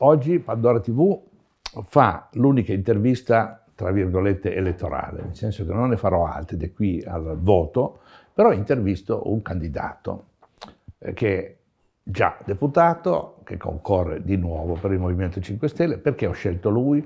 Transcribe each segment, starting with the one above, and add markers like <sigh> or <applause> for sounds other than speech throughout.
Oggi Pandora TV fa l'unica intervista, tra virgolette, elettorale, nel senso che non ne farò altre da qui al voto, però intervisto un candidato eh, che è già deputato, che concorre di nuovo per il Movimento 5 Stelle, perché ho scelto lui?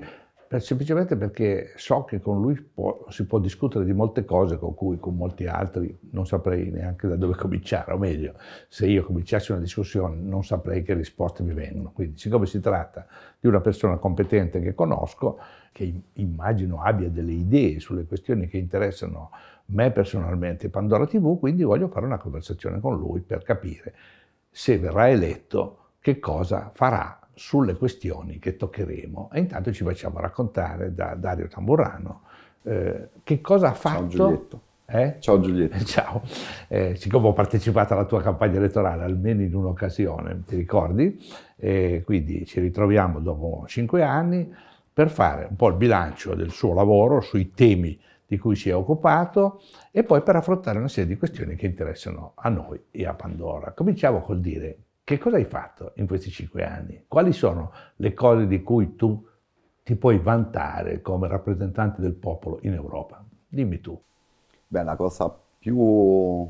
Eh, semplicemente perché so che con lui può, si può discutere di molte cose con cui con molti altri non saprei neanche da dove <laughs> cominciare, o meglio, se io cominciassi una discussione non saprei che risposte mi vengono. Quindi, siccome si tratta di una persona competente che conosco, che immagino abbia delle idee sulle questioni che interessano me personalmente e Pandora TV, quindi voglio fare una conversazione con lui per capire se verrà eletto che cosa farà sulle questioni che toccheremo e intanto ci facciamo raccontare da Dario Tamburrano eh, che cosa ha fatto. Ciao Giulietto. Eh? Ciao Giulietto. <laughs> Ciao. Eh, siccome ho partecipato alla tua campagna elettorale almeno in un'occasione, ti ricordi? quindi ci ritroviamo dopo cinque anni per fare un po' il bilancio del suo lavoro sui temi di cui si è occupato e poi per affrontare una serie di questioni che interessano a noi e a Pandora. Cominciamo col dire che cosa hai fatto in questi cinque anni? Quali sono le cose di cui tu ti puoi vantare come rappresentante del popolo in Europa? Dimmi tu. Beh, la cosa più,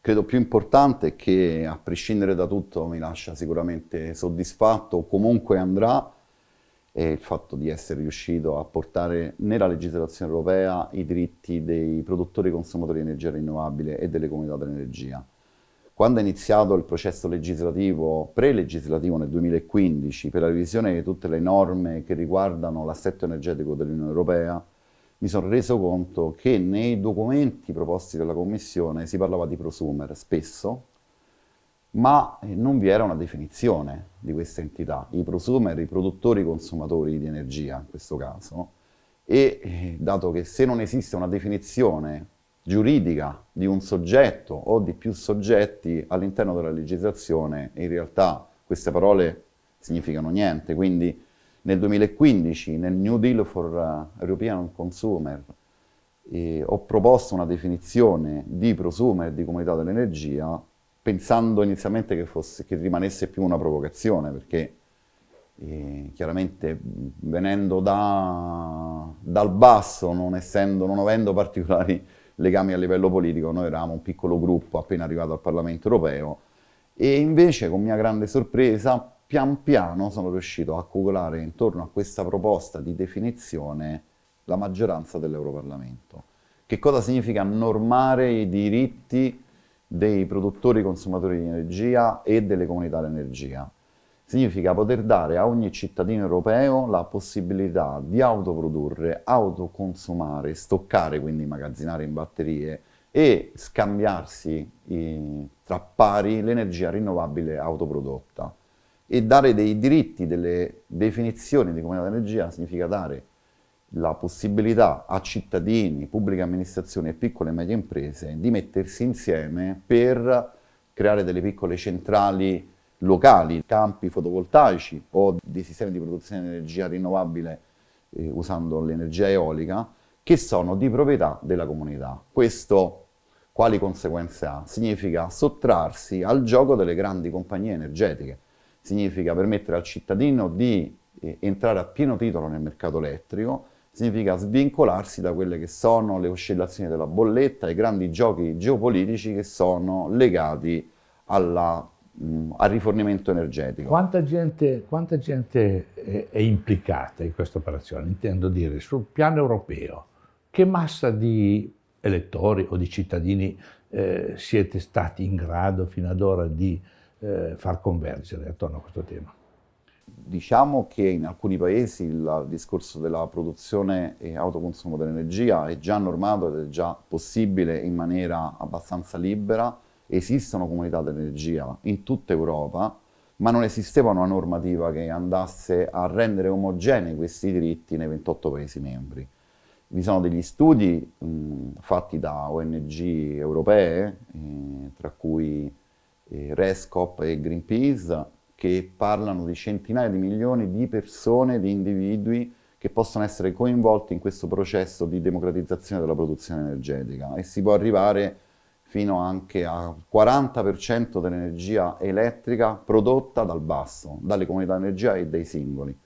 credo più importante che a prescindere da tutto mi lascia sicuramente soddisfatto, o comunque andrà, è il fatto di essere riuscito a portare nella legislazione europea i diritti dei produttori e consumatori di energia rinnovabile e delle comunità dell'energia. Quando è iniziato il processo legislativo, pre-legislativo nel 2015, per la revisione di tutte le norme che riguardano l'assetto energetico dell'Unione Europea, mi sono reso conto che nei documenti proposti dalla Commissione si parlava di prosumer spesso, ma non vi era una definizione di questa entità. I prosumer, i produttori i consumatori di energia in questo caso, e eh, dato che se non esiste una definizione giuridica di un soggetto o di più soggetti all'interno della legislazione, in realtà queste parole significano niente. Quindi nel 2015, nel New Deal for eh, European Consumer, eh, ho proposto una definizione di prosumer di comunità dell'energia, pensando inizialmente che, fosse, che rimanesse più una provocazione, perché eh, chiaramente venendo da, dal basso, non, essendo, non avendo particolari legami a livello politico, noi eravamo un piccolo gruppo appena arrivato al Parlamento europeo e invece con mia grande sorpresa pian piano sono riuscito a cugolare intorno a questa proposta di definizione la maggioranza dell'Europarlamento. Che cosa significa normare i diritti dei produttori consumatori di energia e delle comunità di energia? significa poter dare a ogni cittadino europeo la possibilità di autoprodurre, autoconsumare, stoccare, quindi immagazzinare in batterie e scambiarsi eh, tra pari l'energia rinnovabile autoprodotta. E dare dei diritti, delle definizioni di comunità d'energia significa dare la possibilità a cittadini, pubbliche amministrazioni e piccole e medie imprese di mettersi insieme per creare delle piccole centrali locali, campi fotovoltaici o dei sistemi di produzione di energia rinnovabile eh, usando l'energia eolica che sono di proprietà della comunità. Questo quali conseguenze ha? Significa sottrarsi al gioco delle grandi compagnie energetiche, significa permettere al cittadino di eh, entrare a pieno titolo nel mercato elettrico, significa svincolarsi da quelle che sono le oscillazioni della bolletta, i grandi giochi geopolitici che sono legati alla mh, mm, al rifornimento energetico. Quanta gente, quanta gente è, è, implicata in questa operazione? Intendo dire, sul piano europeo, che massa di elettori o di cittadini eh, siete stati in grado fino ad ora di eh, far convergere attorno a questo tema? Diciamo che in alcuni paesi il discorso della produzione e autoconsumo dell'energia è già normato ed è già possibile in maniera abbastanza libera esistono comunità d'energia in tutta Europa, ma non esisteva una normativa che andasse a rendere omogenei questi diritti nei 28 Paesi membri. Vi sono degli studi mh, fatti da ONG europee, eh, tra cui eh, Rescop e Greenpeace, che parlano di centinaia di milioni di persone, di individui che possono essere coinvolti in questo processo di democratizzazione della produzione energetica e si può arrivare fino anche al 40% dell'energia elettrica prodotta dal basso, dalle comunità di energia e dai singoli.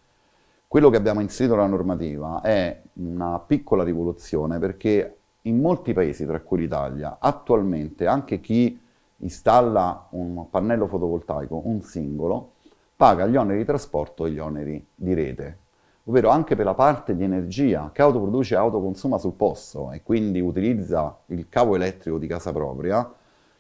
Quello che abbiamo inserito nella normativa è una piccola rivoluzione perché in molti paesi, tra cui l'Italia, attualmente anche chi installa un pannello fotovoltaico, un singolo, paga gli oneri di trasporto e gli oneri di rete, ovvero anche per la parte di energia che autoproduce e autoconsuma sul posto e quindi utilizza il cavo elettrico di casa propria,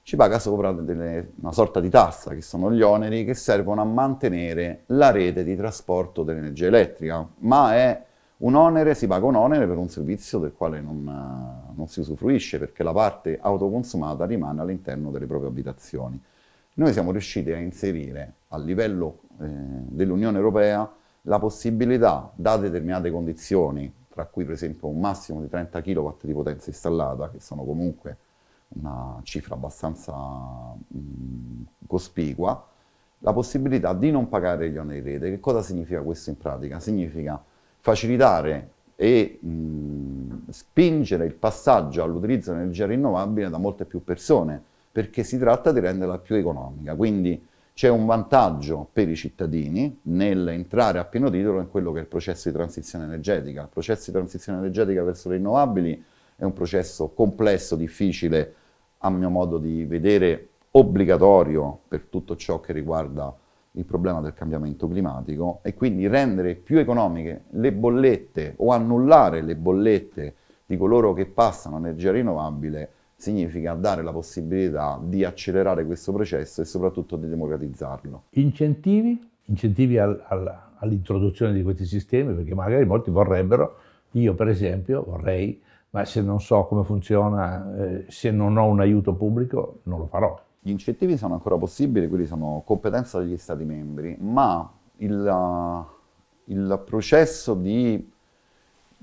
ci paga sopra delle, una sorta di tassa, che sono gli oneri che servono a mantenere la rete di trasporto dell'energia elettrica, ma è un onere, si paga un onere per un servizio del quale non, eh, non si usufruisce, perché la parte autoconsumata rimane all'interno delle proprie abitazioni. Noi siamo riusciti a inserire a livello eh, dell'Unione Europea la possibilità, da determinate condizioni, tra cui per esempio un massimo di 30 kW di potenza installata, che sono comunque una cifra abbastanza mh, cospicua, la possibilità di non pagare gli oneri di rete. Che cosa significa questo in pratica? Significa facilitare e mh, spingere il passaggio all'utilizzo di energia rinnovabile da molte più persone, perché si tratta di renderla più economica. Quindi c'è un vantaggio per i cittadini nell'entrare a pieno titolo in quello che è il processo di transizione energetica. Il processo di transizione energetica verso le rinnovabili è un processo complesso, difficile, a mio modo di vedere obbligatorio per tutto ciò che riguarda il problema del cambiamento climatico e quindi rendere più economiche le bollette o annullare le bollette di coloro che passano energia rinnovabile significa dare la possibilità di accelerare questo processo e soprattutto di democratizzarlo. Incentivi? Incentivi al, al, all'introduzione di questi sistemi, perché magari molti vorrebbero, io per esempio vorrei, ma se non so come funziona, eh, se non ho un aiuto pubblico, non lo farò. Gli incentivi sono ancora possibili, quelli sono competenza degli Stati membri, ma il, il processo di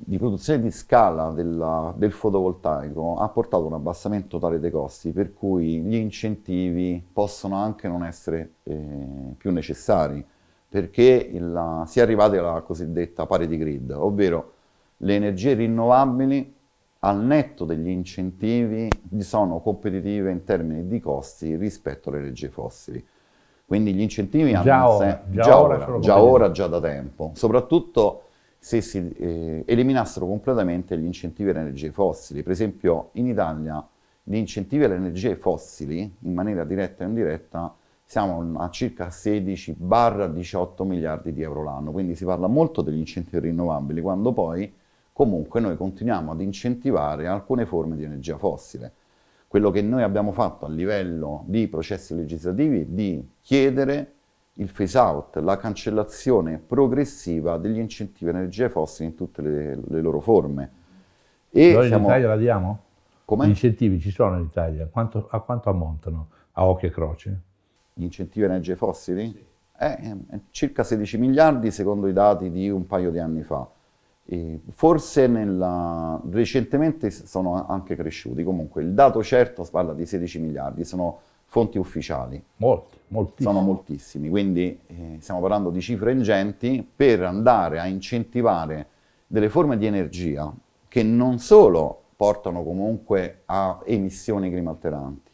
di produzione di scala della, del fotovoltaico ha portato a un abbassamento totale dei costi, per cui gli incentivi possono anche non essere eh, più necessari, perché il, si è arrivati alla cosiddetta parity grid, ovvero le energie rinnovabili al netto degli incentivi sono competitive in termini di costi rispetto alle energie fossili. Quindi gli incentivi già hanno ora, già, già, ora, già, ora, già da tempo, soprattutto se si eh, eliminassero completamente gli incentivi alle energie fossili. Per esempio in Italia gli incentivi alle energie fossili, in maniera diretta e indiretta, siamo a circa 16-18 barra miliardi di euro l'anno, quindi si parla molto degli incentivi rinnovabili, quando poi comunque noi continuiamo ad incentivare alcune forme di energia fossile. Quello che noi abbiamo fatto a livello di processi legislativi è di chiedere il phase out, la cancellazione progressiva degli incentivi a energie fossili in tutte le, le loro forme. E Noi siamo... in Italia la diamo? Come? Gli incentivi ci sono in Italia, quanto, a quanto ammontano a occhio e croce? Gli incentivi a energie fossili? Sì. Eh, eh circa 16 miliardi secondo i dati di un paio di anni fa. E forse nella... recentemente sono anche cresciuti, comunque il dato certo parla di 16 miliardi, sono fonti ufficiali. Molti, moltissimi. Sono moltissimi, quindi eh, stiamo parlando di cifre ingenti per andare a incentivare delle forme di energia che non solo portano comunque a emissioni climalteranti,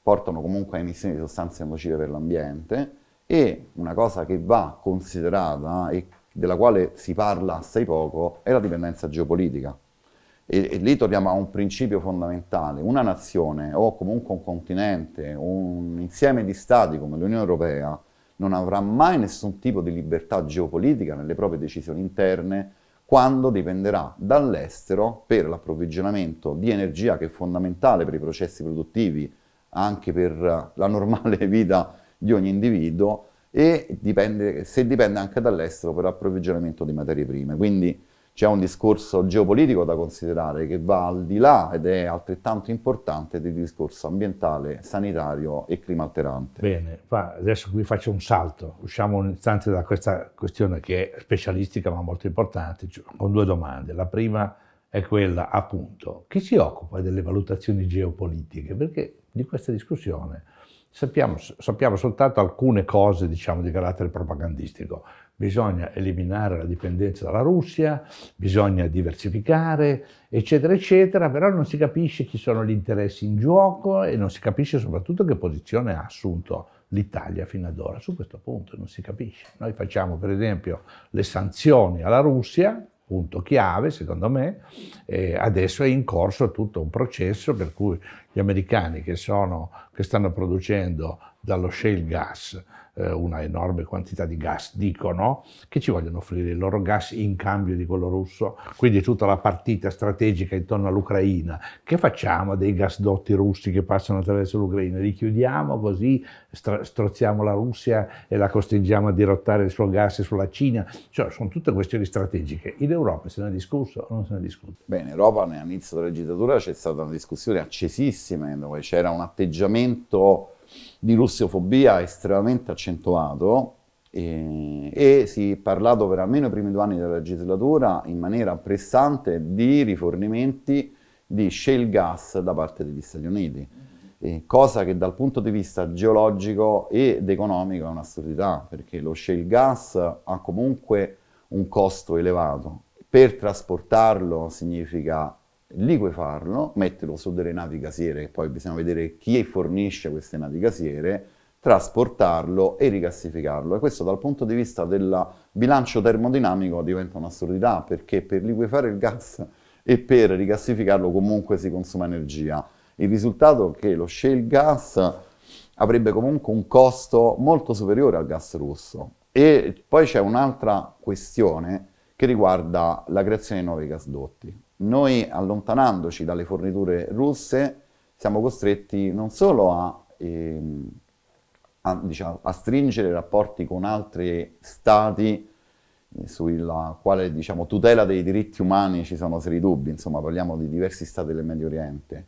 portano comunque a emissioni di sostanze nocive per l'ambiente e una cosa che va considerata e della quale si parla assai poco è la dipendenza geopolitica. E, e, lì torniamo a un principio fondamentale. Una nazione o comunque un continente, un insieme di stati come l'Unione Europea, non avrà mai nessun tipo di libertà geopolitica nelle proprie decisioni interne quando dipenderà dall'estero per l'approvvigionamento di energia che è fondamentale per i processi produttivi, anche per la normale <laughs> vita di ogni individuo e dipende, se dipende anche dall'estero per l'approvvigionamento di materie prime. Quindi c'è un discorso geopolitico da considerare che va al di là ed è altrettanto importante del discorso ambientale, sanitario e climalterante. Bene, adesso qui faccio un salto, usciamo un istante da questa questione che è specialistica ma molto importante, cioè, con due domande. La prima è quella, appunto, chi si occupa delle valutazioni geopolitiche? Perché di questa discussione sappiamo, sappiamo soltanto alcune cose, diciamo, di carattere propagandistico bisogna eliminare la dipendenza dalla Russia, bisogna diversificare, eccetera, eccetera, però non si capisce chi sono gli interessi in gioco e non si capisce soprattutto che posizione ha assunto l'Italia fino ad ora. Su questo punto non si capisce. Noi facciamo per esempio le sanzioni alla Russia, punto chiave secondo me, e adesso è in corso tutto un processo per cui gli americani che, sono, che stanno producendo dallo shale gas, eh, una enorme quantità di gas, dicono che ci vogliono offrire il loro gas in cambio di quello russo, quindi tutta la partita strategica intorno all'Ucraina. Che facciamo dei gasdotti russi che passano attraverso l'Ucraina? Li chiudiamo così stra- strozziamo la Russia e la costringiamo a dirottare il suo gas sulla Cina? Cioè, sono tutte questioni strategiche. In Europa se ne è discusso o non se ne è discusso? Beh, in Europa all'inizio della legislatura c'è stata una discussione accesissima dove c'era un atteggiamento di russiofobia estremamente accentuato e, e si è parlato per almeno i primi due anni della legislatura in maniera pressante di rifornimenti di shale gas da parte degli Stati Uniti, eh, cosa che dal punto di vista geologico ed economico è un'assurdità, perché lo shale gas ha comunque un costo elevato. Per trasportarlo significa liquefarlo, metterlo su delle navi gasiere, poi bisogna vedere chi fornisce queste navi gasiere, trasportarlo e rigassificarlo. E questo dal punto di vista del bilancio termodinamico diventa un'assurdità, perché per liquefare il gas e per rigassificarlo comunque si consuma energia. Il risultato è che lo shale gas avrebbe comunque un costo molto superiore al gas russo. E poi c'è un'altra questione che riguarda la creazione di nuovi gasdotti. Noi allontanandoci dalle forniture russe siamo costretti non solo a, ehm, a, diciamo, a stringere rapporti con altri stati eh, sulla quale diciamo, tutela dei diritti umani ci sono seri dubbi, insomma parliamo di diversi stati del Medio Oriente,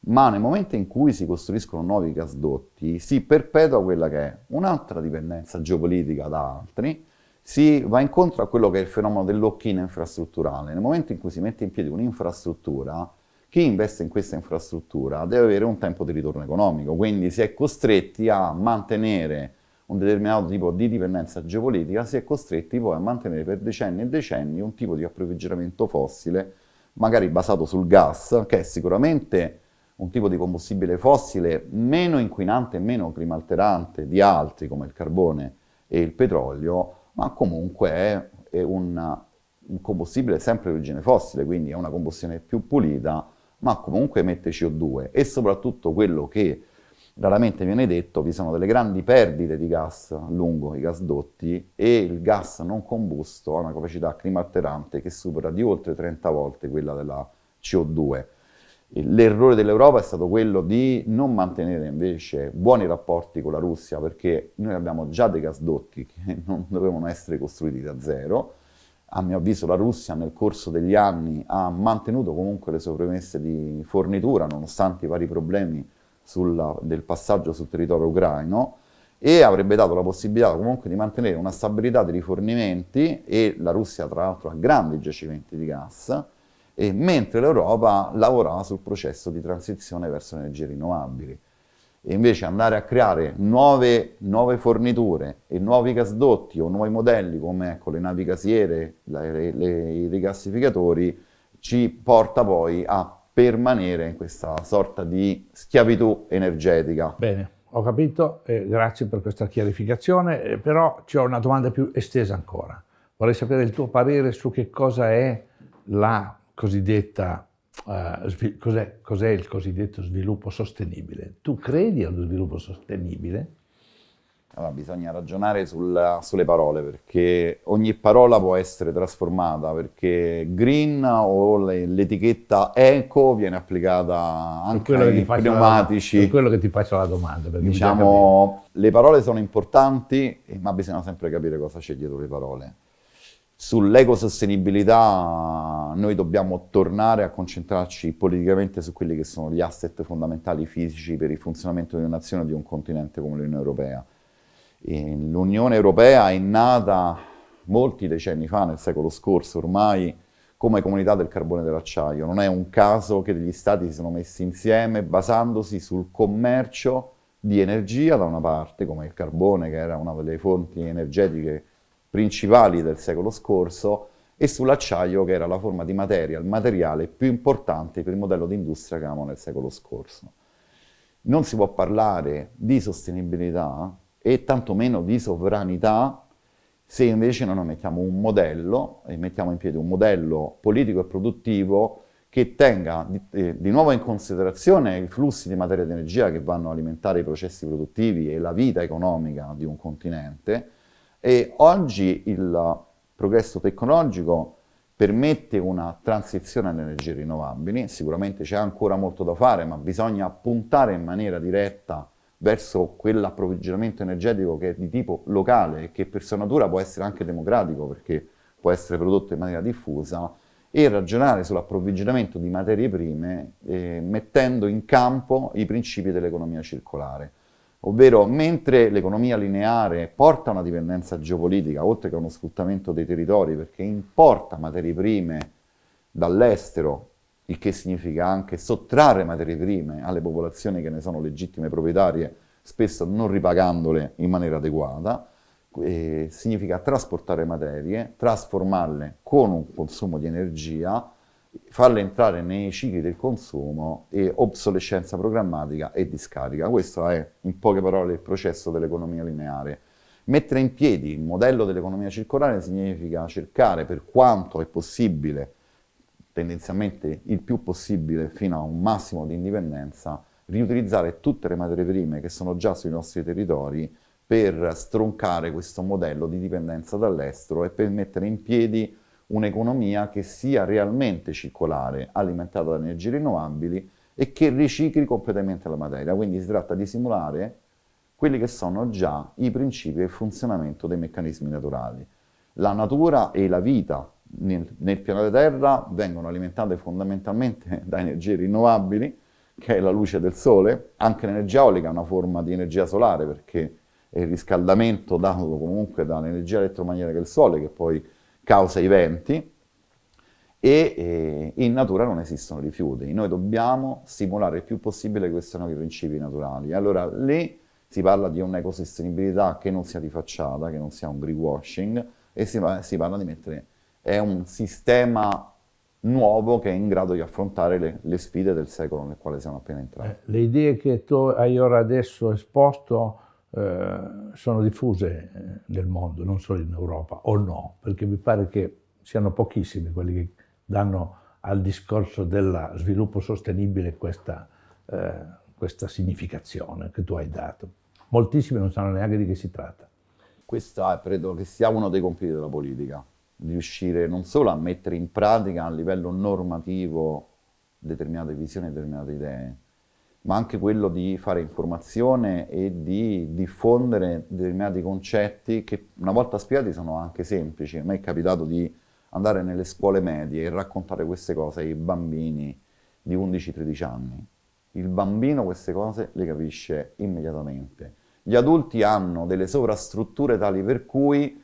ma nel momento in cui si costruiscono nuovi gasdotti si perpetua quella che è un'altra dipendenza geopolitica da altri, si va incontro a quello che è il fenomeno del lock-in infrastrutturale. Nel momento in cui si mette in piedi un'infrastruttura, chi investe in questa infrastruttura deve avere un tempo di ritorno economico, quindi si è costretti a mantenere un determinato tipo di dipendenza geopolitica, si è costretti poi a mantenere per decenni e decenni un tipo di approvvigionamento fossile, magari basato sul gas, che è sicuramente un tipo di combustibile fossile meno inquinante e meno climalterante di altri come il carbone e il petrolio, ma comunque è, è una, un combustibile sempre di origine fossile, quindi è una combustione più pulita, ma comunque emette CO2 e soprattutto quello che raramente viene detto, vi sono delle grandi perdite di gas lungo i gasdotti e il gas non combusto ha una capacità climalterante che supera di oltre 30 volte quella della CO2. L'errore dell'Europa è stato quello di non mantenere invece buoni rapporti con la Russia perché noi abbiamo già dei gasdotti che <laughs> non dovevano essere costruiti da zero. A mio avviso la Russia nel corso degli anni ha mantenuto comunque le sue premesse di fornitura nonostante i vari problemi sulla, del passaggio sul territorio ucraino e avrebbe dato la possibilità comunque di mantenere una stabilità dei rifornimenti e la Russia tra l'altro ha grandi giacimenti di gas eh, mentre l'Europa lavorava sul processo di transizione verso energie rinnovabili. E invece andare a creare nuove, nuove forniture e nuovi gasdotti o nuovi modelli come ecco, le navi casiere, le, le, i rigassificatori, ci porta poi a permanere in questa sorta di schiavitù energetica. Bene, ho capito, eh, grazie per questa chiarificazione, eh, però ho una domanda più estesa ancora. Vorrei sapere il tuo parere su che cosa è la cosiddetta, eh, cos'è, cos'è il cosiddetto sviluppo sostenibile? Tu credi allo sviluppo sostenibile? Allora, bisogna ragionare sul, sulle parole perché ogni parola può essere trasformata perché green o le, l'etichetta eco viene applicata anche ai pneumatici. È quello che ti faccio la domanda. Diciamo, le parole sono importanti eh, ma bisogna sempre capire cosa c'è dietro le parole. Sull'ecosostenibilità noi dobbiamo tornare a concentrarci politicamente su quelli che sono gli asset fondamentali fisici per il funzionamento di una nazione o di un continente come l'Unione Europea. L'Unione Europea è nata molti decenni fa, nel secolo scorso ormai, come comunità del carbone e dell'acciaio. Non è un caso che degli stati si sono messi insieme basandosi sul commercio di energia da una parte, come il carbone che era una delle fonti energetiche principali del secolo scorso e sull'acciaio che era la forma di materia, il materiale più importante per il modello di industria che avevamo nel secolo scorso. Non si può parlare di sostenibilità e tantomeno di sovranità se invece non mettiamo un modello, e mettiamo in piedi un modello politico e produttivo che tenga di, eh, di, nuovo in considerazione i flussi di materia di energia che vanno a alimentare i processi produttivi e la vita economica di un continente, e oggi il progresso tecnologico permette una transizione alle energie rinnovabili, sicuramente c'è ancora molto da fare, ma bisogna puntare in maniera diretta verso quell'approvvigionamento energetico che è di tipo locale e che per sua natura può essere anche democratico perché può essere prodotto in maniera diffusa e ragionare sull'approvvigionamento di materie prime eh, mettendo in campo i principi dell'economia circolare ovvero mentre l'economia lineare porta a una dipendenza geopolitica, oltre che a uno sfruttamento dei territori, perché importa materie prime dall'estero, il che significa anche sottrarre materie prime alle popolazioni che ne sono legittime proprietarie, spesso non ripagandole in maniera adeguata, eh, significa trasportare materie, trasformarle con un consumo di energia, farle entrare nei cicli del consumo e obsolescenza programmatica e discarica. Questo è in poche parole il processo dell'economia lineare. Mettere in piedi il modello dell'economia circolare significa cercare per quanto è possibile, tendenzialmente il più possibile fino a un massimo di indipendenza, riutilizzare tutte le materie prime che sono già sui nostri territori per stroncare questo modello di dipendenza dall'estero e per mettere in piedi un'economia che sia realmente circolare, alimentata da energie rinnovabili e che ricicli completamente la materia. Quindi si tratta di simulare quelli che sono già i principi e il funzionamento dei meccanismi naturali. La natura e la vita nel, nel pianeta Terra vengono alimentate fondamentalmente <laughs> da energie rinnovabili, che è la luce del sole, anche l'energia eolica è una forma di energia solare perché è il riscaldamento dato comunque dall'energia elettromagnetica del sole che poi causa i venti, e eh, in natura non esistono rifiuti. Noi dobbiamo stimolare il più possibile questi nuovi principi naturali. Allora lì si parla di un'ecosostenibilità che non sia di facciata, che non sia un greenwashing, e si, si parla di mettere... è un sistema nuovo che è in grado di affrontare le, le sfide del secolo nel quale siamo appena entrati. Eh, le idee che tu hai ora adesso esposto eh, sono diffuse eh, nel mondo, non solo in Europa, o no? Perché mi pare che siano pochissimi quelli che danno al discorso del sviluppo sostenibile questa, eh, questa significazione che tu hai dato. Moltissimi non sanno neanche di che si tratta. Questo eh, credo che sia uno dei compiti della politica, riuscire non solo a mettere in pratica a livello normativo determinate visioni e determinate idee, ma anche quello di fare informazione e di diffondere determinati concetti che una volta spiegati sono anche semplici. A me è capitato di andare nelle scuole medie e raccontare queste cose ai bambini di 11-13 anni. Il bambino queste cose le capisce immediatamente. Gli adulti hanno delle sovrastrutture tali per cui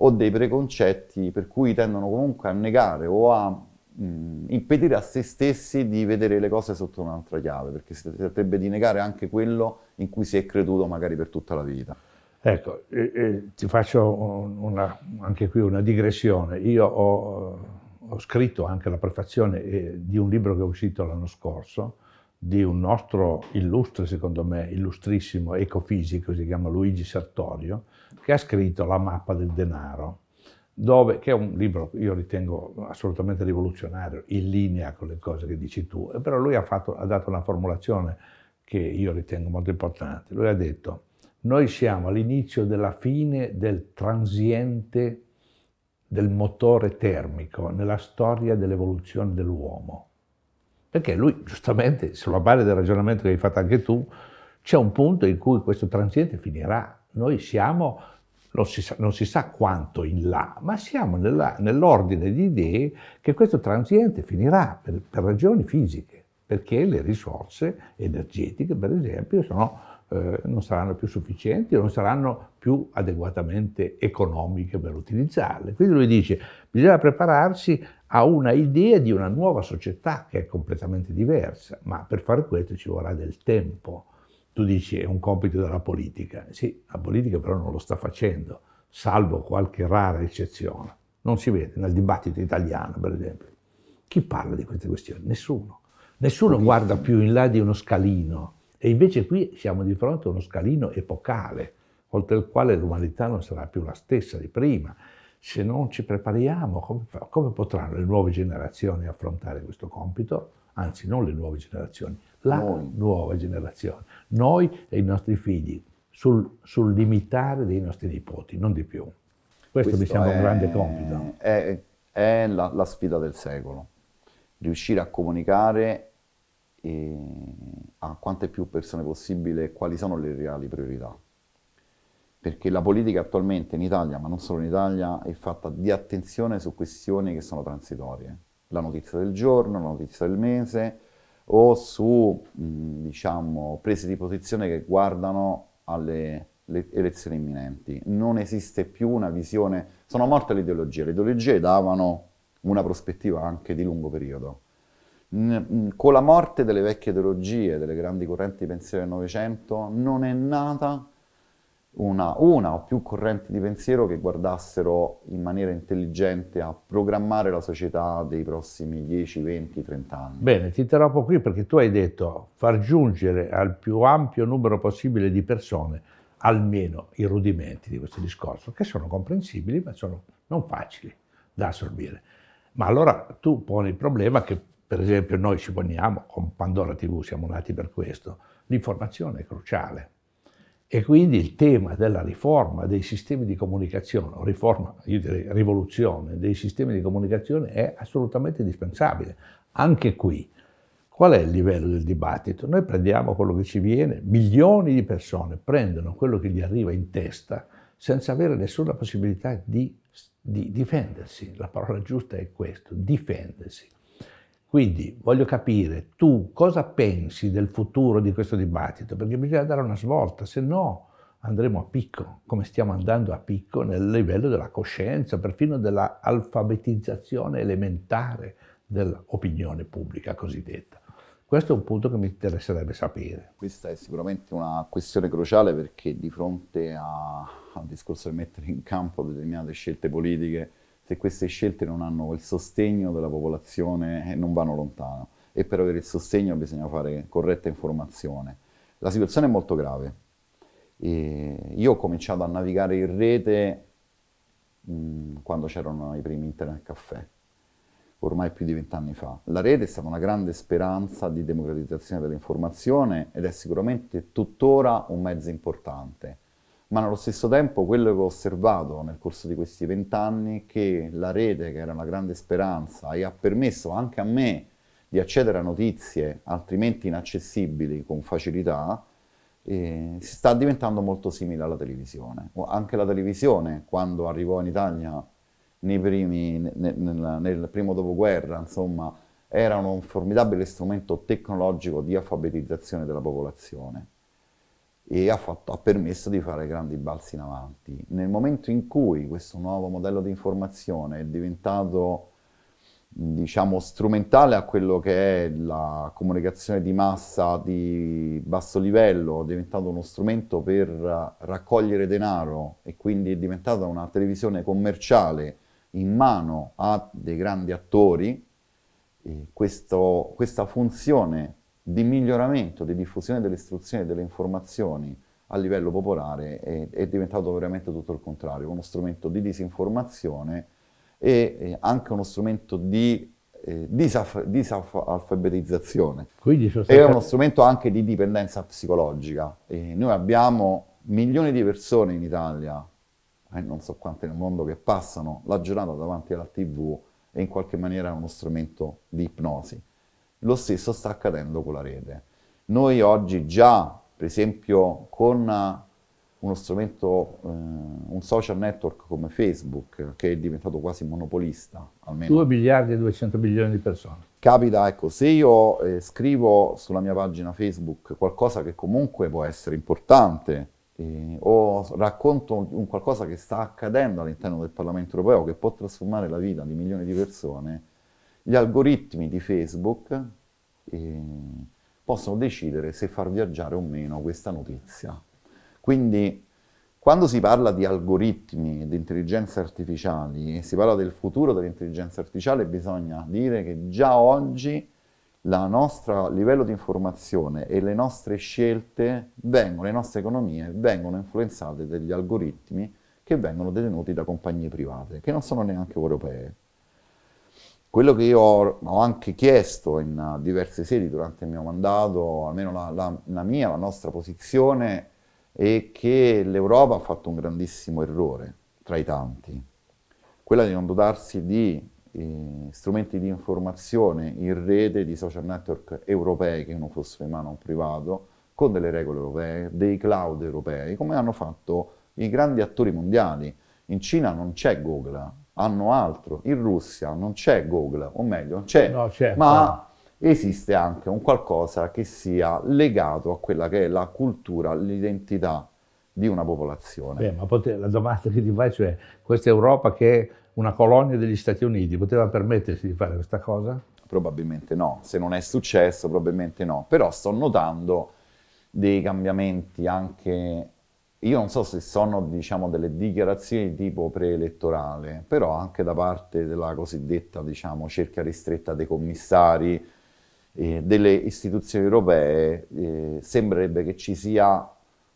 o dei preconcetti per cui tendono comunque a negare o a mh, mm, impedire a se stessi di vedere le cose sotto un'altra chiave, perché si tratterebbe di negare anche quello in cui si è creduto magari per tutta la vita. Ecco, eh, eh, ti faccio una, anche qui una digressione. Io ho, ho scritto anche la prefazione eh, di un libro che è uscito l'anno scorso, di un nostro illustre, secondo me, illustrissimo ecofisico, si chiama Luigi Sartorio, che ha scritto La mappa del denaro dove, che è un libro che io ritengo assolutamente rivoluzionario, in linea con le cose che dici tu, eh, però lui ha, fatto, ha dato una formulazione che io ritengo molto importante. Lui ha detto, noi siamo all'inizio della fine del transiente del motore termico nella storia dell'evoluzione dell'uomo. Perché lui, giustamente, sulla base del ragionamento che hai fatto anche tu, c'è un punto in cui questo transiente finirà. Noi siamo non si, sa, non si, sa, quanto in là, ma siamo nella, nell'ordine di idee che questo transiente finirà per, per, ragioni fisiche, perché le risorse energetiche, per esempio, sono, eh, non saranno più sufficienti o non saranno più adeguatamente economiche per utilizzarle. Quindi lui dice, bisogna prepararsi a una idea di una nuova società che è completamente diversa, ma per fare questo ci vorrà del tempo tu dici è un compito della politica. Sì, la politica però non lo sta facendo, salvo qualche rara eccezione. Non si vede nel dibattito italiano, per esempio. Chi parla di queste questioni? Nessuno. Nessuno guarda più in là di uno scalino. E invece qui siamo di fronte a uno scalino epocale, oltre il quale l'umanità non sarà più la stessa di prima. Se non ci prepariamo, come, come potranno le nuove generazioni affrontare questo compito? Anzi, non le nuove generazioni, la Noi. nuova generazione. Noi e i nostri figli, sul, sul, limitare dei nostri nipoti, non di più. Questo, Questo mi sembra è, un grande compito. È, è la, la, sfida del secolo, riuscire a comunicare eh, a quante più persone possibile quali sono le reali priorità. Perché la politica attualmente in Italia, ma non solo in Italia, è fatta di attenzione su questioni che sono transitorie. La notizia del giorno, la notizia del mese, o su mm, diciamo, prese di posizione che guardano alle elezioni imminenti. Non esiste più una visione, sono morte le ideologie, le ideologie davano una prospettiva anche di lungo periodo. Mm, con la morte delle vecchie ideologie, delle grandi correnti di pensiero del Novecento, non è nata una, una, o più correnti di pensiero che guardassero in maniera intelligente a programmare la società dei prossimi 10, 20, 30 anni. Bene, ti interrompo qui perché tu hai detto far giungere al più ampio numero possibile di persone almeno i rudimenti di questo discorso, che sono comprensibili ma sono non facili da assorbire. Ma allora tu poni il problema che per esempio noi ci poniamo, con Pandora TV siamo nati per questo, l'informazione è cruciale e quindi il tema della riforma dei sistemi di comunicazione, o riforma, io direi rivoluzione dei sistemi di comunicazione è assolutamente indispensabile. Anche qui, qual è il livello del dibattito? Noi prendiamo quello che ci viene, milioni di persone prendono quello che gli arriva in testa senza avere nessuna possibilità di, di difendersi. La parola giusta è questo, difendersi. Quindi voglio capire tu cosa pensi del futuro di questo dibattito, perché bisogna dare una svolta, se no andremo a picco, come stiamo andando a picco nel livello della coscienza, perfino dell'alfabetizzazione elementare dell'opinione pubblica cosiddetta. Questo è un punto che mi interesserebbe sapere. Questa è sicuramente una questione cruciale perché di fronte a, al discorso di mettere in campo determinate scelte politiche se queste scelte non hanno il sostegno della popolazione non vanno lontano e per avere il sostegno bisogna fare corretta informazione. La situazione è molto grave. E io ho cominciato a navigare in rete mh, mm, quando c'erano i primi internet caffè, ormai più di vent'anni fa. La rete è stata una grande speranza di democratizzazione dell'informazione ed è sicuramente tuttora un mezzo importante ma nello stesso tempo quello che ho osservato nel corso di questi vent'anni è che la rete, che era una grande speranza e ha permesso anche a me di accedere a notizie altrimenti inaccessibili con facilità, eh, sta diventando molto simile alla televisione. Anche la televisione, quando arrivò in Italia primi, nel, nel, nel, primo dopoguerra, insomma, era un formidabile strumento tecnologico di alfabetizzazione della popolazione e ha, fatto, ha, permesso di fare grandi balzi in avanti. Nel momento in cui questo nuovo modello di informazione è diventato diciamo, strumentale a quello che è la comunicazione di massa di basso livello, è diventato uno strumento per raccogliere denaro e quindi è diventata una televisione commerciale in mano a dei grandi attori, questo, questa funzione di miglioramento, di diffusione delle istruzioni e delle informazioni a livello popolare è, è, diventato veramente tutto il contrario, uno strumento di disinformazione e eh, anche uno strumento di eh, disaf- disalfabetizzazione. Stati... È uno strumento anche di dipendenza psicologica. E noi abbiamo milioni di persone in Italia, eh, non so quante nel mondo, che passano la giornata davanti alla tv e in qualche maniera è uno strumento di ipnosi. Lo stesso sta accadendo con la rete. Noi oggi già, per esempio, con eh, uno strumento, eh, un social network come Facebook, che è diventato quasi monopolista, almeno. 2 miliardi e 200 milioni di persone. Capita, ecco, se io eh, scrivo sulla mia pagina Facebook qualcosa che comunque può essere importante, eh, o racconto un, qualcosa che sta accadendo all'interno del Parlamento europeo, che può trasformare la vita di milioni di persone, gli algoritmi di Facebook eh, possono decidere se far viaggiare o meno questa notizia. Quindi quando si parla di algoritmi di intelligenza artificiale e si parla del futuro dell'intelligenza artificiale bisogna dire che già oggi il nostro livello di informazione e le nostre scelte vengono, le nostre economie vengono influenzate dagli algoritmi che vengono detenuti da compagnie private, che non sono neanche europee. Quello che io ho, anche chiesto in eh, diverse sedi durante il mio mandato, almeno la, la, la mia, la nostra posizione, è che l'Europa ha fatto un grandissimo errore tra i tanti, quella di non dotarsi di eh, strumenti di informazione in rete di social network europei che non fossero in mano a un privato, con delle regole europee, dei cloud europei, come hanno fatto i grandi attori mondiali. In Cina non c'è Google, hanno altro. In Russia non c'è Google, o meglio, c'è, no, certo. ma esiste anche un qualcosa che sia legato a quella che è la cultura, l'identità di una popolazione. Beh, ma pote- la domanda che ti faccio è, questa Europa che è una colonia degli Stati Uniti, poteva permettersi di fare questa cosa? Probabilmente no, se non è successo probabilmente no, però sto notando dei cambiamenti anche io non so se sono diciamo, delle dichiarazioni di tipo preelettorale, però anche da parte della cosiddetta diciamo, cerca ristretta dei commissari, eh, delle istituzioni europee, eh, sembrerebbe che ci sia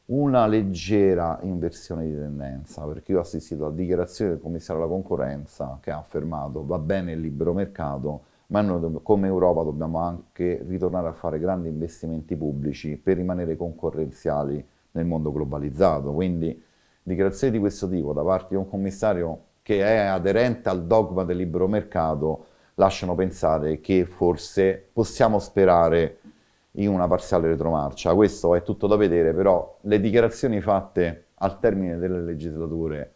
una leggera inversione di tendenza, perché io ho assistito a dichiarazioni del commissario alla concorrenza che ha affermato va bene il libero mercato, ma noi come Europa dobbiamo anche ritornare a fare grandi investimenti pubblici per rimanere concorrenziali nel mondo globalizzato. Quindi dichiarazioni di questo tipo da parte di un commissario che è aderente al dogma del libero mercato lasciano pensare che forse possiamo sperare in una parziale retromarcia. Questo è tutto da vedere, però le dichiarazioni fatte al termine delle legislature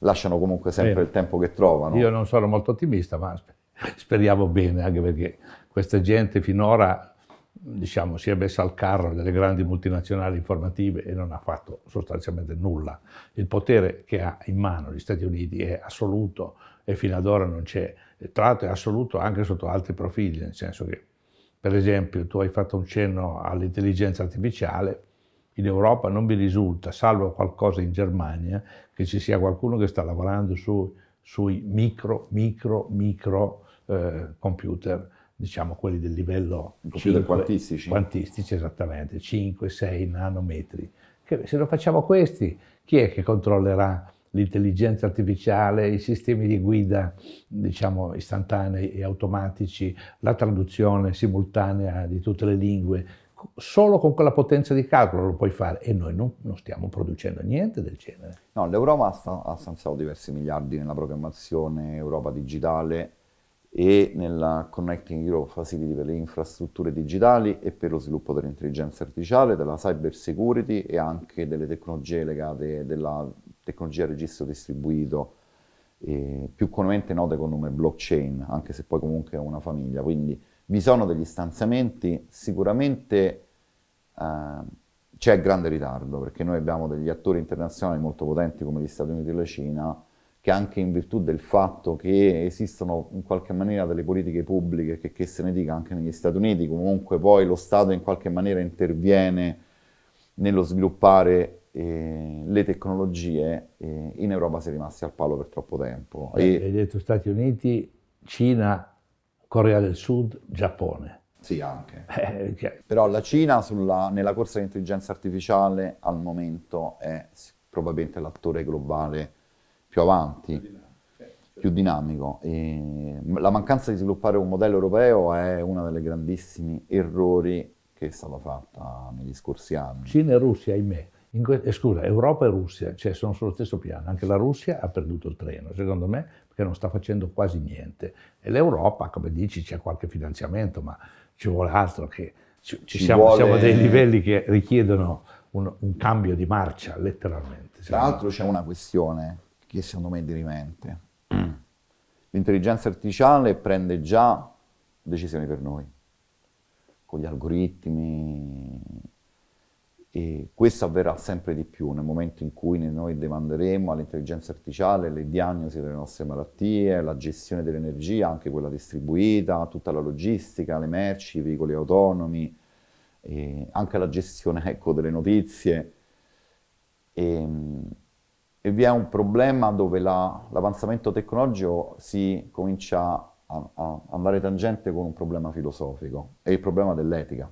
lasciano comunque sempre bene. il tempo che trovano. Io non sono molto ottimista, ma <laughs> speriamo bene, anche perché questa gente finora diciamo, si è messa al carro delle grandi multinazionali informative e non ha fatto sostanzialmente nulla. Il potere che ha in mano gli Stati Uniti è assoluto e fino ad ora non c'è. Tra l'altro è assoluto anche sotto altri profili, nel senso che, per esempio, tu hai fatto un cenno all'intelligenza artificiale, in Europa non mi risulta, salvo qualcosa in Germania, che ci sia qualcuno che sta lavorando su, sui micro, micro, micro eh, computer diciamo quelli del livello computer 5, quantistici. quantistici, esattamente, 5-6 nanometri. Che se lo facciamo questi, chi è che controllerà l'intelligenza artificiale, i sistemi di guida, diciamo, istantanei e automatici, la traduzione simultanea di tutte le lingue? Solo con quella potenza di calcolo lo puoi fare e noi non, non stiamo producendo niente del genere. No, l'Europa ha, stanziato diversi miliardi nella programmazione Europa digitale e nella Connecting Europe Facility per le infrastrutture digitali e per lo sviluppo dell'intelligenza artificiale, della cyber security e anche delle tecnologie legate alla tecnologia registro distribuito, eh, più comunemente note con nome blockchain, anche se poi comunque è una famiglia. Quindi vi sono degli stanziamenti, sicuramente eh, c'è grande ritardo, perché noi abbiamo degli attori internazionali molto potenti come gli Stati Uniti e la Cina, che anche in virtù del fatto che esistono in qualche maniera delle politiche pubbliche, che, che se ne dica anche negli Stati Uniti, comunque poi lo Stato in qualche maniera interviene nello sviluppare eh, le tecnologie, eh, in Europa si è rimasti al palo per troppo tempo. E... Hai detto Stati Uniti, Cina, Corea del Sud, Giappone. Sì, anche. <laughs> Eh, okay. Però la Cina sulla, nella corsa dell'intelligenza artificiale al momento è probabilmente l'attore globale più avanti, più dinamico. E la mancanza di sviluppare un modello europeo è uno dei grandissimi errori che è stata fatta negli scorsi anni. Cina e Russia, ahimè. Que- eh, scusa, Europa e Russia cioè, sono sullo stesso piano, anche la Russia ha perduto il treno, secondo me, perché non sta facendo quasi niente. E l'Europa, come dici, c'è qualche finanziamento, ma ci vuole altro che ci, ci siamo, vuole... siamo, a dei livelli che richiedono un, un cambio di marcia, letteralmente. Tra l'altro c'è una questione che secondo me è dirimente. Mm. L'intelligenza artificiale prende già decisioni per noi, con gli algoritmi, e questo avverrà sempre di più nel momento in cui noi demanderemo all'intelligenza artificiale le diagnosi delle nostre malattie, la gestione dell'energia, anche quella distribuita, tutta la logistica, le merci, i veicoli autonomi, anche la gestione <laughs> ecco, delle notizie. E, ehm, e vi è un problema dove l'avanzamento tecnologico si comincia a, a, andare tangente con un problema filosofico, è il problema dell'etica.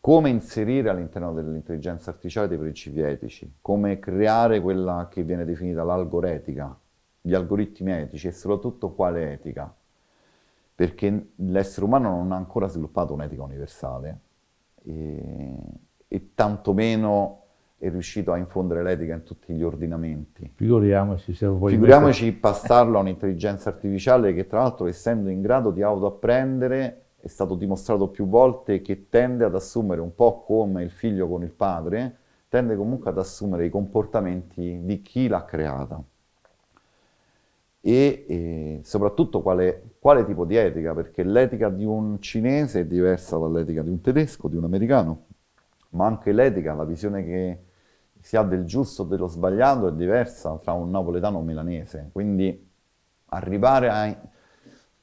come inserire all'interno dell'intelligenza artificiale dei principi etici, come creare quella che viene definita l'algoretica, gli algoritmi etici e soprattutto quale etica, perché l'essere umano non ha ancora sviluppato un'etica universale e, e tantomeno è riuscito a infondere l'etica in tutti gli ordinamenti. Figuriamoci, se poi Figuriamoci mettere... passarlo a un'intelligenza artificiale che tra l'altro essendo in grado di autoapprendere è stato dimostrato più volte che tende ad assumere un po' come il figlio con il padre, tende comunque ad assumere i comportamenti di chi l'ha creata. E, e soprattutto quale, quale tipo di etica, perché l'etica di un cinese è diversa dall'etica di un tedesco, di un americano, ma anche l'etica, la visione che sia del giusto o dello sbagliato è diversa tra un napoletano e un milanese. Quindi arrivare a...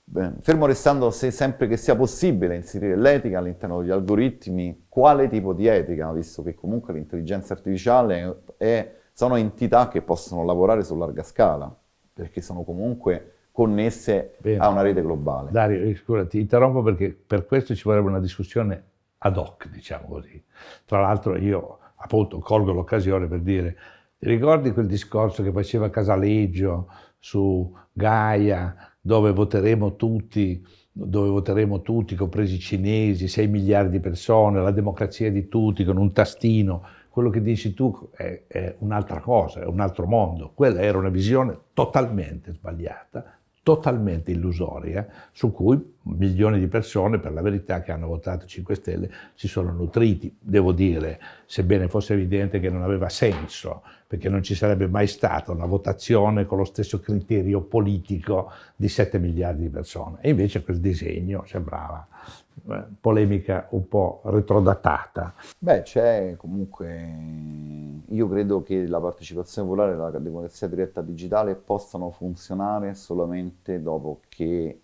Beh, fermo restando se sempre che sia possibile inserire l'etica all'interno degli algoritmi, quale tipo di etica, visto che comunque l'intelligenza artificiale è, sono entità che possono lavorare su larga scala, perché sono comunque connesse Bene. a una rete globale. Dario, scusa, ti interrompo perché per questo ci vorrebbe una discussione ad hoc, diciamo così. Tra l'altro io appunto colgo l'occasione per dire, ti ricordi quel discorso che faceva Casaleggio su Gaia, dove voteremo tutti, dove voteremo tutti, compresi i cinesi, 6 miliardi di persone, la democrazia di tutti, con un tastino, quello che dici tu è, è un'altra cosa, è un altro mondo. Quella era una visione totalmente sbagliata totalmente illusoria eh, su cui milioni di persone, per la verità, che hanno votato 5 Stelle si sono nutriti. Devo dire, sebbene fosse evidente che non aveva senso, perché non ci sarebbe mai stata una votazione con lo stesso criterio politico di 7 miliardi di persone. E invece quel disegno sembrava eh, polemica un po' retrodatata. Beh, c'è comunque io credo che la partecipazione popolare e la democrazia diretta digitale possano funzionare solamente dopo che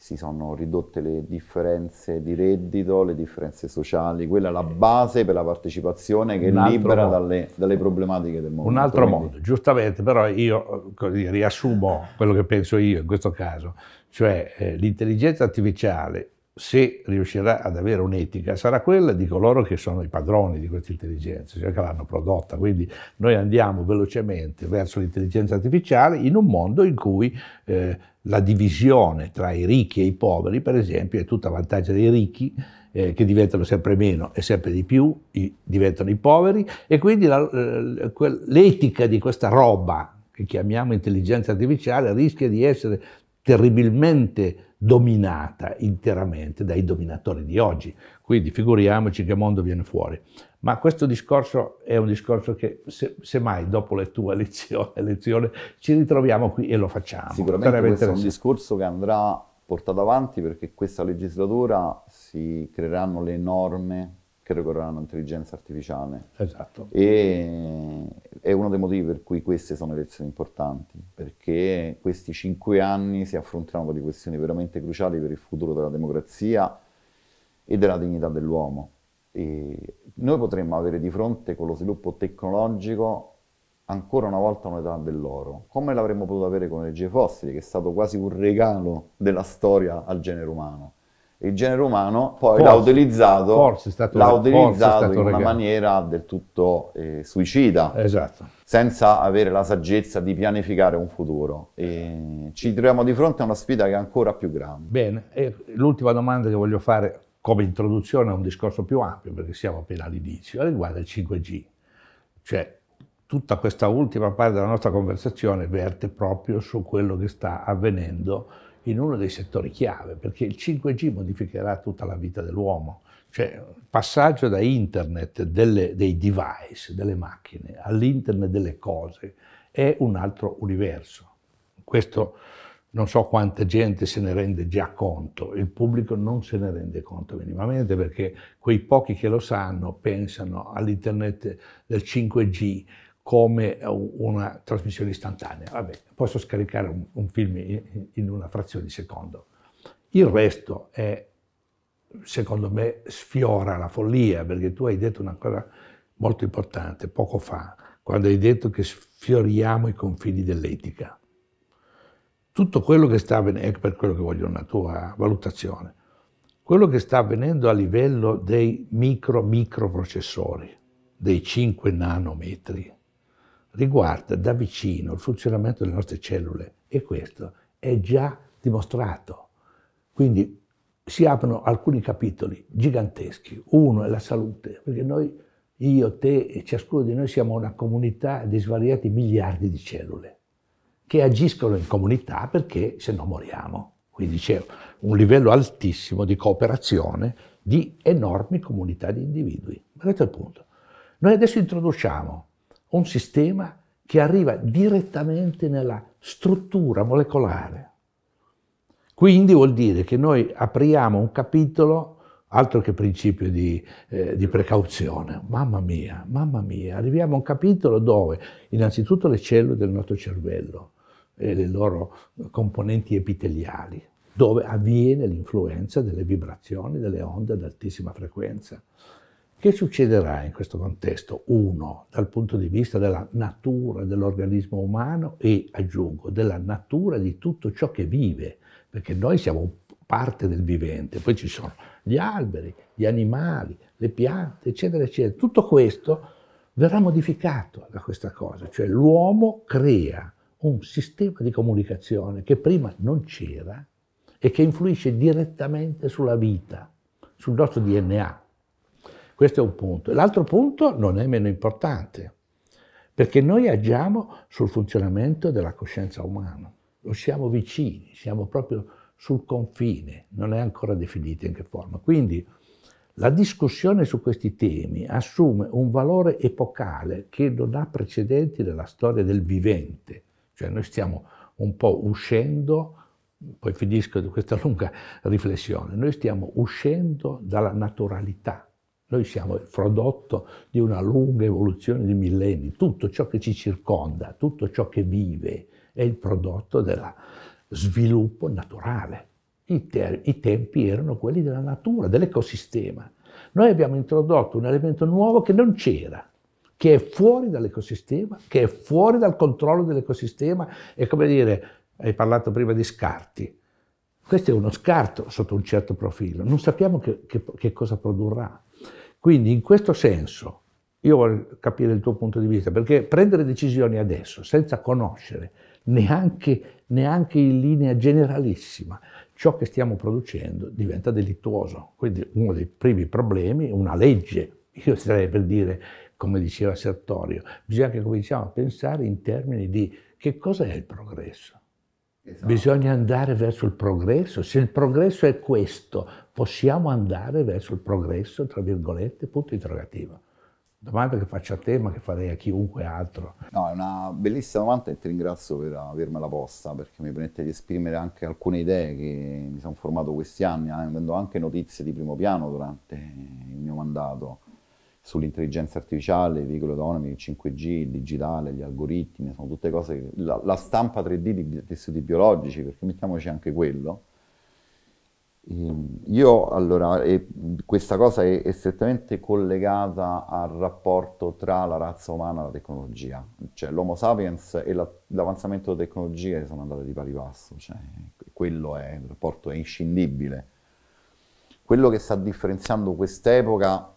si sono ridotte le differenze di reddito, le differenze sociali, quella è la base per la partecipazione che è libera dalle, dalle, problematiche del mondo. Un altro Quindi. modo, giustamente, però io così, riassumo quello che penso io in questo caso, cioè eh, l'intelligenza artificiale se riuscirà ad avere un'etica, sarà quella di coloro che sono i padroni di questa intelligenza, cioè che l'hanno prodotta. Quindi noi andiamo velocemente verso l'intelligenza artificiale in un mondo in cui eh, la divisione tra i ricchi e i poveri, per esempio, è tutta a vantaggio dei ricchi, eh, che diventano sempre meno e sempre di più, i, diventano i poveri, e quindi eh, l'etica di questa roba che chiamiamo intelligenza artificiale rischia di essere terribilmente dominata interamente dai dominatori di oggi. Quindi figuriamoci che mondo viene fuori. Ma questo discorso è un discorso che se, mai dopo le tue <laughs> lezione, lezione, ci ritroviamo qui e lo facciamo. Sicuramente è un discorso che andrà portato avanti perché questa legislatura si creeranno le norme che regoleranno l'intelligenza artificiale. Esatto. E è uno dei motivi per cui queste sono elezioni importanti, perché questi cinque anni si affronteranno delle questioni veramente cruciali per il futuro della democrazia e della dignità dell'uomo. E noi potremmo avere di fronte con lo sviluppo tecnologico ancora una volta un'età dell'oro, come l'avremmo potuto avere con le energie fossili, che è stato quasi un regalo della storia al genere umano il genere umano poi l'ha utilizzato, forse stato, l'ha utilizzato in una regalo. maniera del tutto eh, suicida, esatto. senza avere la saggezza di pianificare un futuro. E ci troviamo di fronte a una sfida che è ancora più grande. Bene, e l'ultima domanda che voglio fare come introduzione a un discorso più ampio, perché siamo appena all'inizio, riguarda il 5G. Cioè, tutta questa ultima parte della nostra conversazione verte proprio su quello che sta avvenendo in uno dei settori chiave, perché il 5G modificherà tutta la vita dell'uomo. Cioè, il passaggio da internet delle, dei device, delle macchine, all'internet delle cose, è un altro universo. Questo non so quanta gente se ne rende già conto, il pubblico non se ne rende conto minimamente perché quei pochi che lo sanno pensano all'internet del 5G come eh, una trasmissione istantanea. Vabbè, posso scaricare un, un film in, in una frazione di secondo. Il resto è, secondo me, sfiora la follia, perché tu hai detto una cosa molto importante poco fa, quando hai detto che sfioriamo i confini dell'etica. Tutto quello che sta avvenendo, è per quello che voglio una tua valutazione, quello che sta avvenendo a livello dei micro-microprocessori, dei 5 nanometri, riguarda da vicino il funzionamento delle nostre cellule e questo è già dimostrato. Quindi si aprono alcuni capitoli giganteschi. Uno è la salute, perché noi, io, te e ciascuno di noi siamo una comunità di svariati miliardi di cellule che agiscono in comunità perché se no moriamo. Quindi c'è un livello altissimo di cooperazione di enormi comunità di individui. Questo è il punto. Noi adesso introduciamo un sistema che arriva direttamente nella struttura molecolare. Quindi vuol dire che noi apriamo un capitolo, altro che principio di, eh, di precauzione, mamma mia, mamma mia, arriviamo a un capitolo dove innanzitutto le cellule del nostro cervello e le loro componenti epiteliali, dove avviene l'influenza delle vibrazioni, delle onde ad altissima frequenza. Che succederà in questo contesto? Uno, dal punto di vista della natura dell'organismo umano e, aggiungo, della natura di tutto ciò che vive, perché noi siamo parte del vivente, poi ci sono gli alberi, gli animali, le piante, eccetera, eccetera. Tutto questo verrà modificato da questa cosa, cioè l'uomo crea un sistema di comunicazione che prima non c'era e che influisce direttamente sulla vita, sul nostro DNA, questo è un punto. L'altro punto non è meno importante, perché noi agiamo sul funzionamento della coscienza umana. Lo siamo vicini, siamo proprio sul confine, non è ancora definito in che forma. Quindi la discussione su questi temi assume un valore epocale che non ha precedenti nella storia del vivente, cioè noi stiamo un po' uscendo, poi finisco di questa <laughs> lunga riflessione, noi stiamo uscendo dalla naturalità noi siamo il prodotto di una lunga evoluzione di millenni. Tutto ciò che ci circonda, tutto ciò che vive è il prodotto dello sviluppo naturale. I, ter- I tempi erano quelli della natura, dell'ecosistema. Noi abbiamo introdotto un elemento nuovo che non c'era, che è fuori dall'ecosistema, che è fuori dal controllo dell'ecosistema. È come dire, hai parlato prima di scarti. Questo è uno scarto sotto un certo profilo, non sappiamo che, che, che cosa produrrà. Quindi in questo senso io voglio capire il tuo punto di vista, perché prendere decisioni adesso senza conoscere neanche, neanche in linea generalissima ciò che stiamo producendo diventa delittuoso. Quindi uno dei primi problemi, una legge, io starei per dire, come diceva Sertorio, bisogna che cominciamo a pensare in termini di che cosa è il progresso. Esatto. Bisogna andare verso il progresso. Se il progresso è questo, possiamo andare verso il progresso, tra virgolette, punto interrogativo. Domanda che faccio a te, ma che farei a chiunque altro. No, è una bellissima domanda e ti ringrazio per avermela posta, perché mi permette di esprimere anche alcune idee che mi sono formato questi anni, avendo anche notizie di primo piano durante il mio mandato sull'intelligenza artificiale, i veicoli autonomi, il 5G, il digitale, gli algoritmi, sono tutte cose che... La, la stampa 3D di tessuti biologici, perché mettiamoci anche quello. E ehm, io, allora, questa cosa è, è strettamente collegata al rapporto tra la razza umana e la tecnologia. Cioè, l'Homo sapiens e la, l'avanzamento della tecnologia sono andate di pari passo, cioè, quello è, il rapporto è inscindibile. Quello che sta differenziando quest'epoca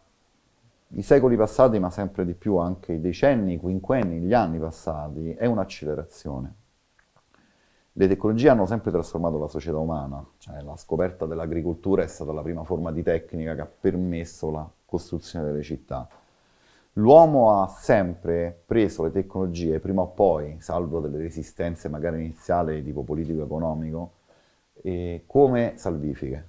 i secoli passati, ma sempre di più anche i decenni, i quinquenni, gli anni passati, è un'accelerazione. Le tecnologie hanno sempre trasformato la società umana, cioè la scoperta dell'agricoltura è stata la prima forma di tecnica che ha permesso la costruzione delle città. L'uomo ha sempre preso le tecnologie, prima o poi, salvo delle resistenze magari iniziali di tipo politico-economico, come salvifiche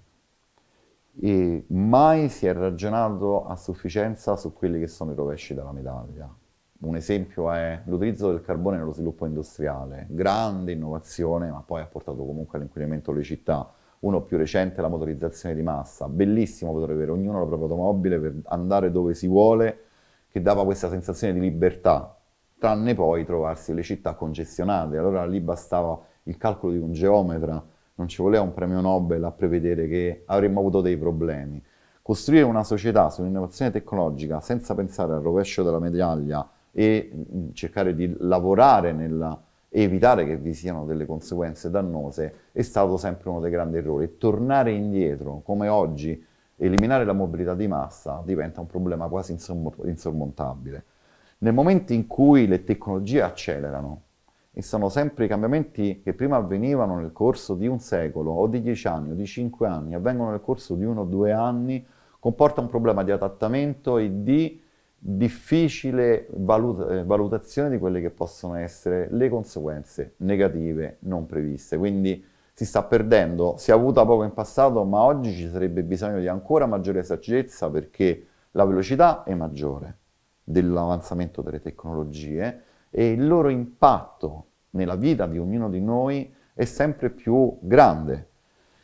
e mai si è ragionato a sufficienza su quelli che sono i rovesci della medaglia. Un esempio è l'utilizzo del carbone nello sviluppo industriale, grande innovazione, ma poi ha portato comunque all'inquinamento delle città. Uno più recente è la motorizzazione di massa, bellissimo poter avere ognuno la propria automobile per andare dove si vuole, che dava questa sensazione di libertà, tranne poi trovarsi le città congestionate. Allora lì bastava il calcolo di un geometra non ci voleva un premio Nobel a prevedere che avremmo avuto dei problemi. Costruire una società sull'innovazione tecnologica senza pensare al rovescio della medaglia e mm, cercare di lavorare nella, evitare che vi siano delle conseguenze dannose è stato sempre uno dei grandi errori. Tornare indietro, come oggi, eliminare la mobilità di massa diventa un problema quasi insormontabile. Nel momento in cui le tecnologie accelerano, e sono sempre i cambiamenti che prima avvenivano nel corso di un secolo o di dieci anni o di cinque anni, avvengono nel corso di uno o due anni, comporta un problema di adattamento e di difficile valut- eh, valutazione di quelle che possono essere le conseguenze negative non previste. Quindi si sta perdendo, si è avuta poco in passato, ma oggi ci sarebbe bisogno di ancora maggiore saggezza perché la velocità è maggiore dell'avanzamento delle tecnologie e il loro impatto nella vita di ognuno di noi è sempre più grande.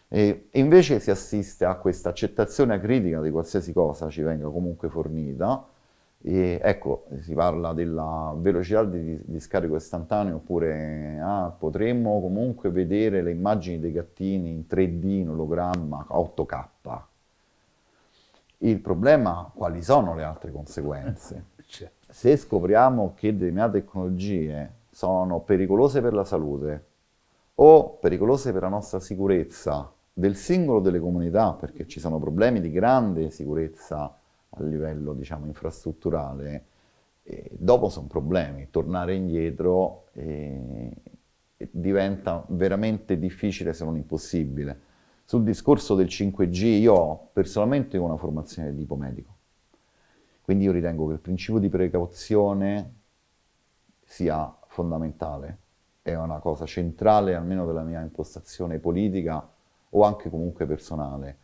E invece si assiste a questa accettazione acritica di qualsiasi cosa ci venga comunque fornita. E ecco, si parla della velocità di, di scarico istantaneo oppure ah, potremmo comunque vedere le immagini dei gattini in 3D, in ologramma, 8K. Il problema, quali sono le altre conseguenze? se scopriamo che determinate tecnologie sono pericolose per la salute o pericolose per la nostra sicurezza del singolo delle comunità, perché ci sono problemi di grande sicurezza a livello diciamo, infrastrutturale, dopo sono problemi, tornare indietro eh, diventa veramente difficile se non impossibile. Sul discorso del 5G io personalmente ho una formazione di tipo medico, quindi io ritengo che il principio di precauzione sia fondamentale, è una cosa centrale almeno della mia impostazione politica o anche comunque personale.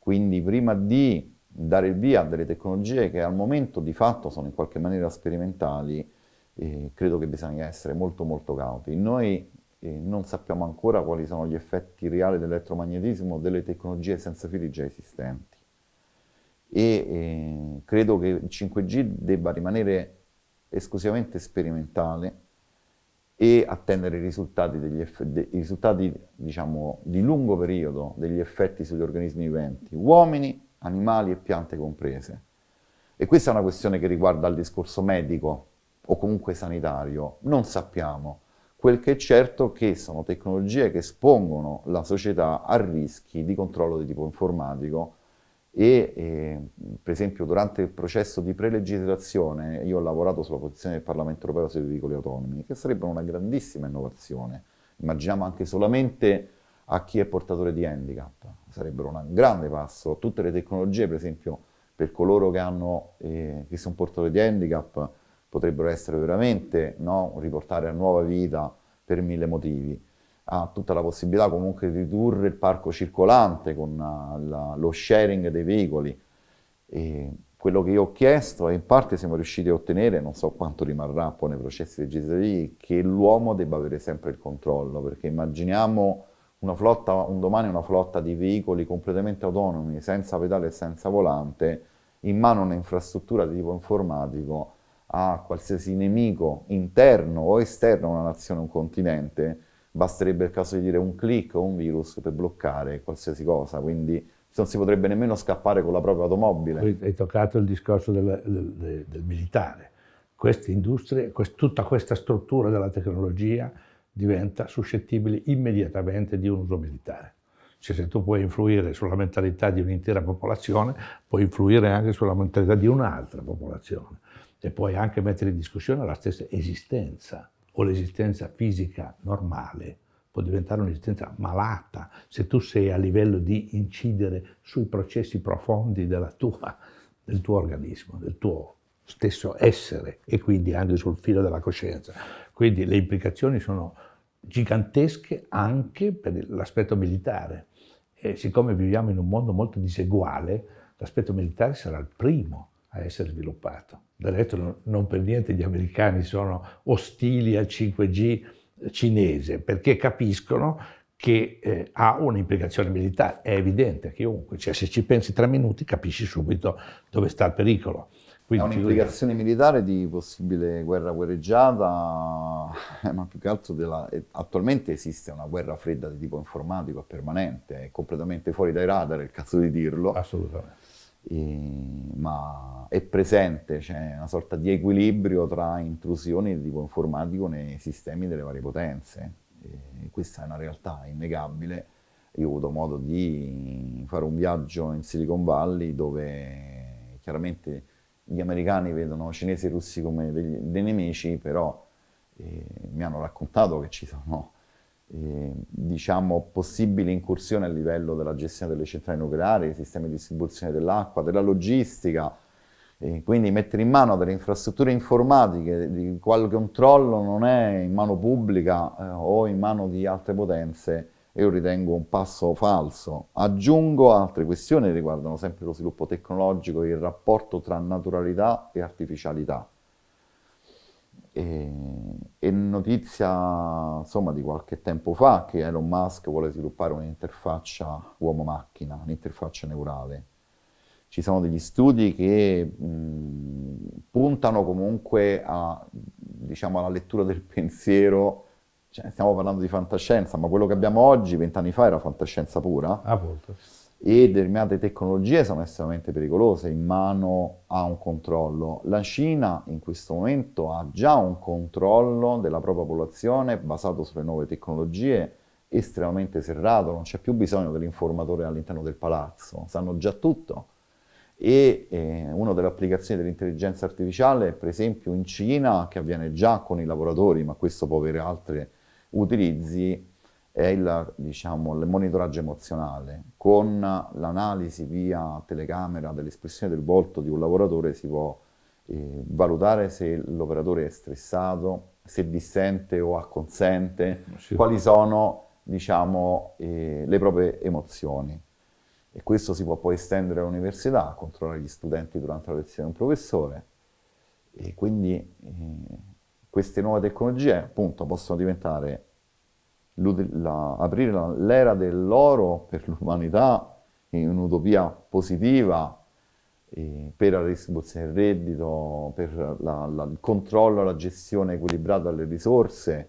Quindi prima di dare il via a delle tecnologie che al momento di fatto sono in qualche maniera sperimentali, eh, credo che bisogna essere molto molto cauti. Noi eh, non sappiamo ancora quali sono gli effetti reali dell'elettromagnetismo delle tecnologie senza fili già esistenti e eh, credo che il 5G debba rimanere esclusivamente sperimentale e attendere i risultati, degli eff- de- i risultati diciamo, di lungo periodo degli effetti sugli organismi viventi, uomini, animali e piante comprese. E questa è una questione che riguarda il discorso medico o comunque sanitario, non sappiamo. Quel che è certo è che sono tecnologie che espongono la società a rischi di controllo di tipo informatico e eh, per esempio durante il processo di prelegislazione io ho lavorato sulla posizione del Parlamento europeo sui veicoli autonomi, che sarebbe una grandissima innovazione. Immaginiamo anche solamente a chi è portatore di handicap, sarebbero un grande passo. Tutte le tecnologie, per esempio, per coloro che, hanno, eh, che sono portatori di handicap, potrebbero essere veramente no, riportare a nuova vita per mille motivi ha tutta la possibilità comunque di ridurre il parco circolante con eh, la, lo sharing dei veicoli. E quello che io ho chiesto e in parte siamo riusciti a ottenere, non so quanto rimarrà poi nei processi legislativi, che l'uomo debba avere sempre il controllo, perché immaginiamo una flotta, un domani una flotta di veicoli completamente autonomi, senza pedale e senza volante, in mano a un'infrastruttura di tipo informatico a qualsiasi nemico interno o esterno a una nazione, a un continente, basterebbe il caso di dire un click o un virus per bloccare qualsiasi cosa, quindi non si potrebbe nemmeno scappare con la propria automobile. Hai toccato il discorso del, del, del militare. Queste industrie, quest, tutta questa struttura della tecnologia diventa suscettibile immediatamente di un uso militare. Cioè se tu puoi influire sulla mentalità di un'intera popolazione, puoi influire anche sulla mentalità di un'altra popolazione e puoi anche mettere in discussione la stessa esistenza o l'esistenza fisica normale può diventare un'esistenza malata se tu sei a livello di incidere sui processi profondi tua, del tuo organismo, del tuo stesso essere e quindi anche sul filo della coscienza. Quindi le implicazioni sono gigantesche anche per l'aspetto militare. E siccome viviamo in un mondo molto diseguale, l'aspetto militare sarà il primo a essere sviluppato. Del resto non per niente gli americani sono ostili al 5G cinese perché capiscono che eh, ha un'implicazione militare, è evidente a chiunque, cioè se ci pensi tre minuti capisci subito dove sta il pericolo. Quindi, è un'implicazione militare di possibile guerra guerreggiata, eh, ma più che altro della... Eh, attualmente esiste una guerra fredda di tipo informatico permanente, è completamente fuori dai radar, è il cazzo di dirlo. Assolutamente e, ma è presente, c'è una sorta di equilibrio tra intrusioni di tipo informatico nei sistemi delle varie potenze. E questa è una realtà innegabile. Io ho avuto modo di fare un viaggio in Silicon Valley dove chiaramente gli americani vedono cinesi e russi come dei nemici, però eh, mi hanno raccontato che ci sono eh, diciamo, possibile incursione a livello della gestione delle centrali nucleari, dei sistemi di distribuzione dell'acqua, della logistica, eh, quindi mettere in mano delle infrastrutture informatiche di quale controllo non è in mano pubblica eh, o in mano di altre potenze, io ritengo un passo falso. Aggiungo altre questioni riguardano sempre lo sviluppo tecnologico e il rapporto tra naturalità e artificialità. E, e, notizia insomma di qualche tempo fa che Elon Musk vuole sviluppare un'interfaccia uomo-macchina, un'interfaccia neurale. Ci sono degli studi che mh, puntano comunque a, diciamo, alla lettura del pensiero, cioè, stiamo parlando di fantascienza, ma quello che abbiamo oggi, vent'anni fa, era fantascienza pura. Appunto. Ah, e determinate tecnologie sono estremamente pericolose in mano a un controllo. La Cina in questo momento ha già un controllo della propria popolazione basato sulle nuove tecnologie estremamente serrato, non c'è più bisogno dell'informatore all'interno del palazzo, sanno già tutto. E eh, una delle applicazioni dell'intelligenza artificiale, per esempio in Cina, che avviene già con i lavoratori, ma questo può avere altri utilizzi, è il, diciamo, il monitoraggio emozionale. Con l'analisi via telecamera dell'espressione del volto di un lavoratore si può eh, valutare se l'operatore è stressato, se dissente o acconsente, sì. quali sono diciamo, eh, le proprie emozioni. E questo si può poi estendere all'università, controllare gli studenti durante la lezione di un professore. E quindi eh, queste nuove tecnologie appunto possono diventare la, aprire la, l'era dell'oro per l'umanità in un'utopia positiva eh, per la distribuzione del reddito, per la, la, il controllo, la gestione equilibrata delle risorse,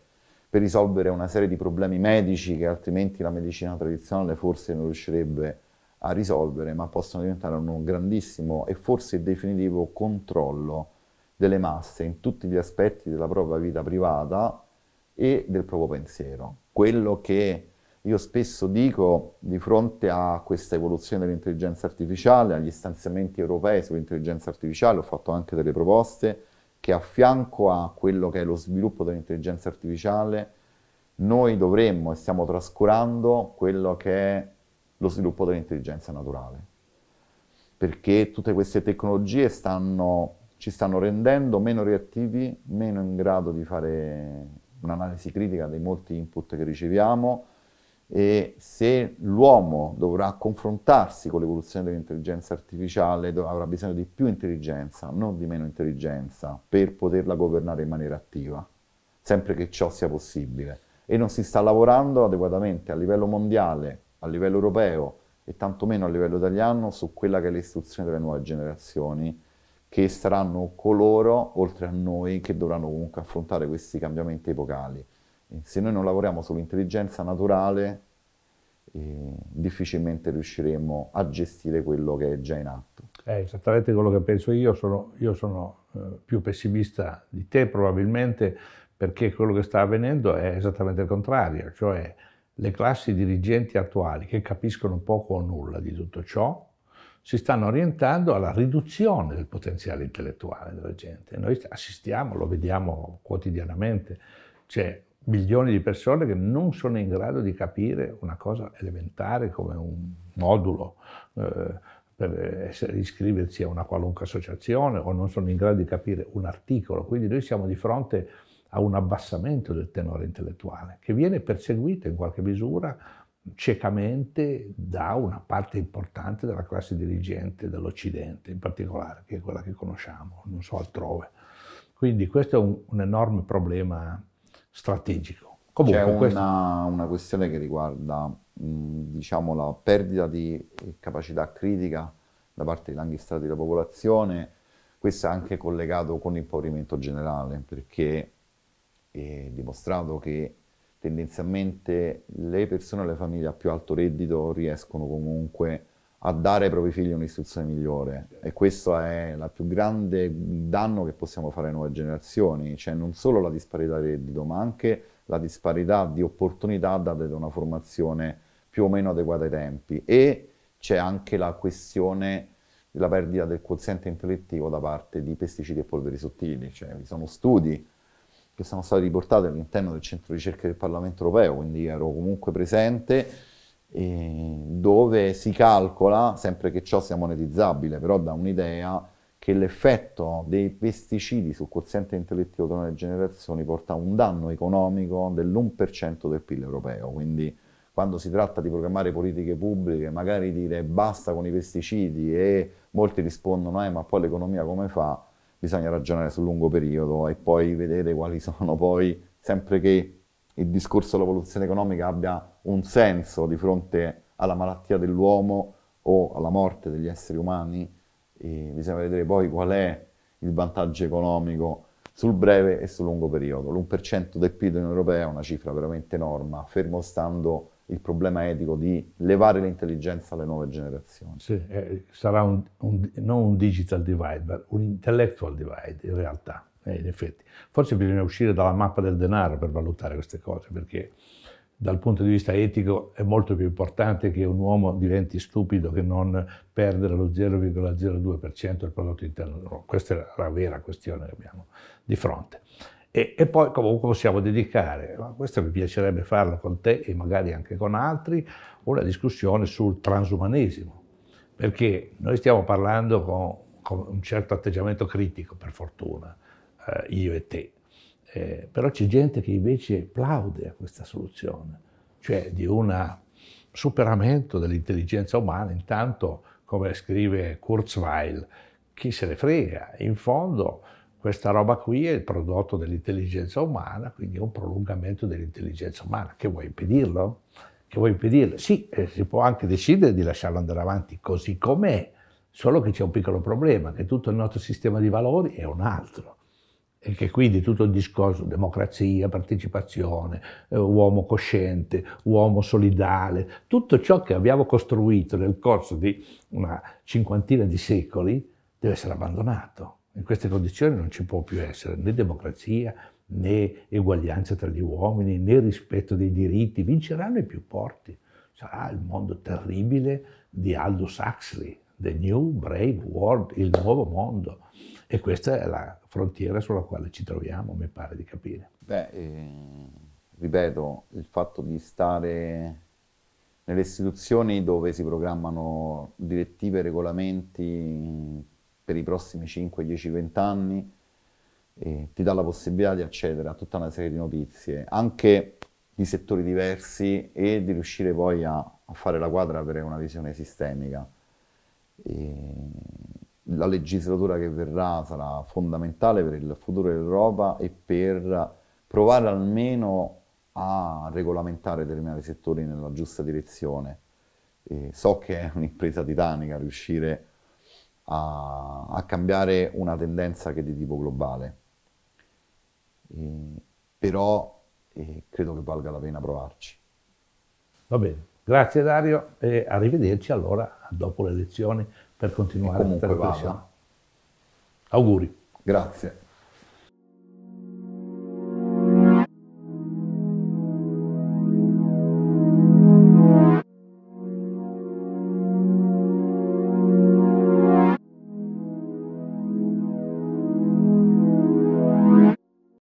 per risolvere una serie di problemi medici che altrimenti la medicina tradizionale forse non riuscirebbe a risolvere, ma possono diventare un grandissimo e forse definitivo controllo delle masse in tutti gli aspetti della propria vita privata e del proprio pensiero quello che io spesso dico di fronte a questa evoluzione dell'intelligenza artificiale, agli stanziamenti europei sull'intelligenza artificiale, ho fatto anche delle proposte che a fianco a quello che è lo sviluppo dell'intelligenza artificiale, noi dovremmo e stiamo trascurando quello che è lo sviluppo dell'intelligenza naturale. Perché tutte queste tecnologie stanno, ci stanno rendendo meno reattivi, meno in grado di fare un'analisi critica dei molti input che riceviamo e se l'uomo dovrà confrontarsi con l'evoluzione dell'intelligenza artificiale avrà bisogno di più intelligenza, non di meno intelligenza, per poterla governare in maniera attiva, sempre che ciò sia possibile. E non si sta lavorando adeguatamente a livello mondiale, a livello europeo e tantomeno a livello italiano su quella che è l'istruzione delle nuove generazioni che saranno coloro, oltre a noi, che dovranno comunque affrontare questi cambiamenti epocali. E se noi non lavoriamo sull'intelligenza naturale, eh, difficilmente riusciremo a gestire quello che è già in atto. È esattamente quello che penso io, sono, io sono eh, più pessimista di te probabilmente perché quello che sta avvenendo è esattamente il contrario, cioè le classi dirigenti attuali che capiscono poco o nulla di tutto ciò, si stanno orientando alla riduzione del potenziale intellettuale della gente. Noi assistiamo, lo vediamo quotidianamente, c'è milioni di persone che non sono in grado di capire una cosa elementare come un modulo eh, per essere, iscriversi a una qualunque associazione o non sono in grado di capire un articolo. Quindi noi siamo di fronte a un abbassamento del tenore intellettuale che viene perseguito in qualche misura ciecamente da una parte importante della classe dirigente dell'Occidente, in particolare, che è quella che conosciamo, non so altrove. Quindi questo è un, un enorme problema strategico. Comunque, C'è una, questo... una questione che riguarda diciamo, la perdita di capacità critica da parte di larghi strati della popolazione, questo è anche collegato con l'impoverimento generale, perché è dimostrato che tendenzialmente le persone e le famiglie a più alto reddito riescono comunque a dare ai propri figli un'istruzione migliore e questo è il più grande danno che possiamo fare alle nuove generazioni, cioè non solo la disparità di reddito ma anche la disparità di opportunità date da una formazione più o meno adeguata ai tempi e c'è anche la questione della perdita del quoziente intellettivo da parte di pesticidi e polveri sottili, cioè vi sono studi che sono state riportate all'interno del centro di ricerca del Parlamento europeo, quindi ero comunque presente, dove si calcola, sempre che ciò sia monetizzabile, però da un'idea, che l'effetto dei pesticidi sul quoziente intellettivo tra le generazioni porta a un danno economico dell'1% del PIL europeo. Quindi quando si tratta di programmare politiche pubbliche, magari dire basta con i pesticidi e molti rispondono eh, ma poi l'economia come fa? bisogna ragionare sul lungo periodo e poi vedere quali <laughs> sono poi, sempre che il discorso della valutazione economica abbia un senso di fronte alla malattia dell'uomo o alla morte degli esseri umani, bisogna vedere poi qual è il vantaggio economico sul breve e sul lungo periodo. L'1% del PIL dell'Unione Europea è una cifra veramente enorme, fermo stando il problema etico di levare l'intelligenza alle nuove generazioni. Sì, eh, sarà un, un, non un digital divide, ma un intellectual divide in realtà, eh, in effetti. Forse bisogna uscire dalla mappa del denaro per valutare queste cose, perché dal punto di vista etico è molto più importante che un uomo diventi stupido che non perdere lo 0,02% del prodotto interno. No, questa è la vera questione che abbiamo di fronte. E, e, poi comunque possiamo dedicare, questo mi piacerebbe farlo con te e magari anche con altri, una discussione sul transumanesimo, perché noi stiamo parlando con, con un certo atteggiamento critico, per fortuna, eh, io e te, eh, però c'è gente che invece plaude a questa soluzione, cioè di un superamento dell'intelligenza umana, intanto come scrive Kurzweil, chi se ne frega, in fondo questa roba qui è il prodotto dell'intelligenza umana, quindi è un prolungamento dell'intelligenza umana. Che vuoi impedirlo? Che vuoi impedirlo? Sì, eh, si può anche decidere di lasciarlo andare avanti così com'è, solo che c'è un piccolo problema, che tutto il nostro sistema di valori è un altro e che quindi tutto il discorso democrazia, partecipazione, eh, uomo cosciente, uomo solidale, tutto ciò che abbiamo costruito nel corso di una cinquantina di secoli deve essere abbandonato. In queste condizioni non ci può più essere né democrazia, né eguaglianza tra gli uomini, né rispetto dei diritti. Vinceranno i più forti. Sarà il mondo terribile di Aldous Huxley, The New Brave World, il nuovo mondo. E questa è la frontiera sulla quale ci troviamo, mi pare di capire. Beh, eh, ripeto, il fatto di stare nelle istituzioni dove si programmano direttive, regolamenti per i prossimi 5, 10, 20 anni ti dà la possibilità di accedere a tutta una serie di notizie, anche di settori diversi e di riuscire poi a, a fare la quadra per una visione sistemica. E la legislatura che verrà sarà fondamentale per il futuro dell'Europa e per provare almeno a regolamentare determinati settori nella giusta direzione. E so che è un'impresa titanica riuscire a a, a cambiare una tendenza che è di tipo globale. Eh, però eh, credo che valga la pena provarci. Va bene, grazie Dario e arrivederci allora dopo le lezioni per continuare la trasmissione. Auguri. Grazie.